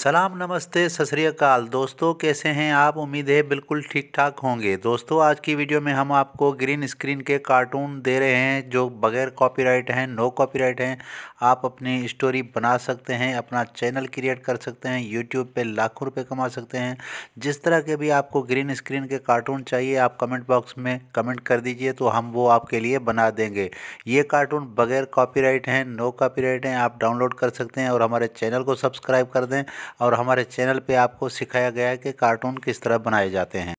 सलाम नमस्ते सत दोस्तों कैसे हैं आप उम्मीद है बिल्कुल ठीक ठाक होंगे दोस्तों आज की वीडियो में हम आपको ग्रीन स्क्रीन के कार्टून दे रहे हैं जो बगैर कॉपीराइट हैं नो कॉपीराइट हैं आप अपनी स्टोरी बना सकते हैं अपना चैनल क्रिएट कर सकते हैं यूट्यूब पे लाखों रुपए कमा सकते हैं जिस तरह के भी आपको ग्रीन स्क्रीन के कार्टून चाहिए आप कमेंट बॉक्स में कमेंट कर दीजिए तो हम वो आपके लिए बना देंगे ये कार्टून बगैर कॉपीराइट हैं नो कापी हैं आप डाउनलोड कर सकते हैं और हमारे चैनल को सब्सक्राइब कर दें और हमारे चैनल पे आपको सिखाया गया है कि कार्टून किस तरह बनाए जाते हैं